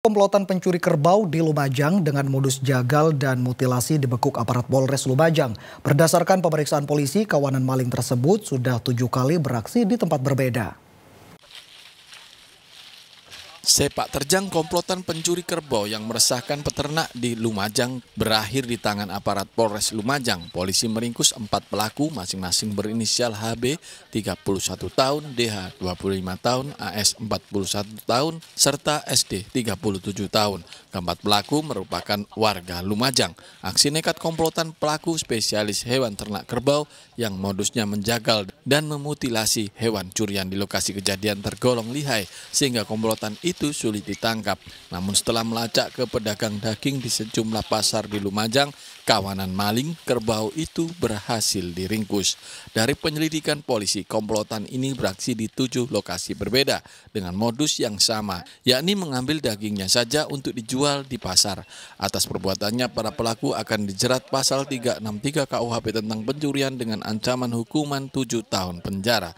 Komplotan pencuri kerbau di Lumajang dengan modus jagal dan mutilasi dibekuk aparat Polres Lumajang. Berdasarkan pemeriksaan polisi, kawanan maling tersebut sudah tujuh kali beraksi di tempat berbeda. Sepak terjang komplotan pencuri kerbau yang meresahkan peternak di Lumajang berakhir di tangan aparat Polres Lumajang. Polisi meringkus empat pelaku masing-masing berinisial HB 31 tahun, DH 25 tahun, AS 41 tahun, serta SD 37 tahun. Keempat pelaku merupakan warga Lumajang. Aksi nekat komplotan pelaku spesialis hewan ternak kerbau yang modusnya menjagal dan memutilasi hewan curian di lokasi kejadian tergolong lihai sehingga komplotan itu sulit ditangkap. Namun setelah melacak ke pedagang daging di sejumlah pasar di Lumajang, kawanan maling kerbau itu berhasil diringkus. Dari penyelidikan polisi, komplotan ini beraksi di tujuh lokasi berbeda dengan modus yang sama, yakni mengambil dagingnya saja untuk dijual di pasar. Atas perbuatannya, para pelaku akan dijerat pasal 363 KUHP tentang pencurian dengan ancaman hukuman 7 tahun tahun penjara.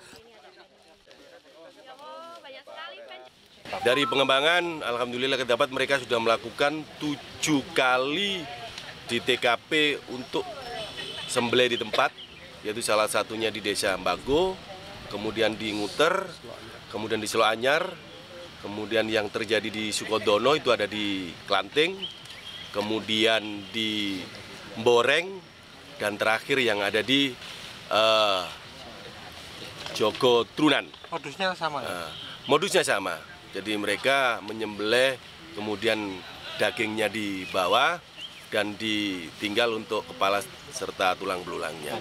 Dari pengembangan, Alhamdulillah terdapat mereka sudah melakukan tujuh kali di TKP untuk sembelih di tempat, yaitu salah satunya di Desa Mbago, kemudian di Nguter, kemudian di Seloanyar, kemudian yang terjadi di Sukodono itu ada di Klanting, kemudian di Boreng, dan terakhir yang ada di uh, Jogo Trunan. Modusnya sama. Ya? Eh, modusnya sama. Jadi mereka menyembelih kemudian dagingnya dibawa dan ditinggal untuk kepala serta tulang belulangnya.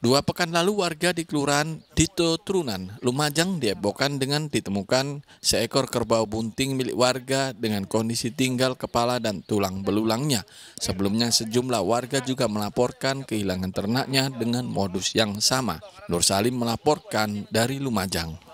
Dua pekan lalu warga di Kelurahan Dito Trunan, Lumajang, diebokan dengan ditemukan seekor kerbau bunting milik warga dengan kondisi tinggal kepala dan tulang belulangnya. Sebelumnya sejumlah warga juga melaporkan kehilangan ternaknya dengan modus yang sama. Nur Salim melaporkan dari Lumajang.